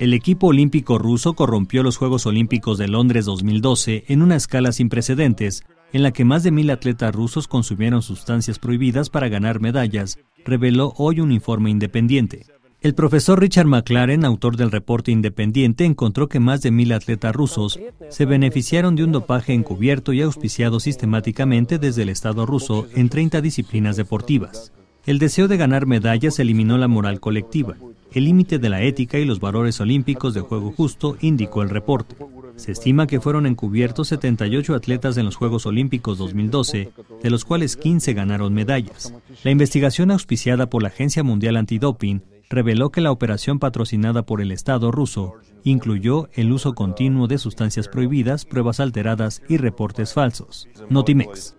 El equipo olímpico ruso corrompió los Juegos Olímpicos de Londres 2012 en una escala sin precedentes, en la que más de mil atletas rusos consumieron sustancias prohibidas para ganar medallas, reveló hoy un informe independiente. El profesor Richard McLaren, autor del reporte independiente, encontró que más de mil atletas rusos se beneficiaron de un dopaje encubierto y auspiciado sistemáticamente desde el Estado ruso en 30 disciplinas deportivas. El deseo de ganar medallas eliminó la moral colectiva, el límite de la ética y los valores olímpicos de juego justo, indicó el reporte. Se estima que fueron encubiertos 78 atletas en los Juegos Olímpicos 2012, de los cuales 15 ganaron medallas. La investigación auspiciada por la Agencia Mundial Antidoping reveló que la operación patrocinada por el Estado ruso incluyó el uso continuo de sustancias prohibidas, pruebas alteradas y reportes falsos. Notimex.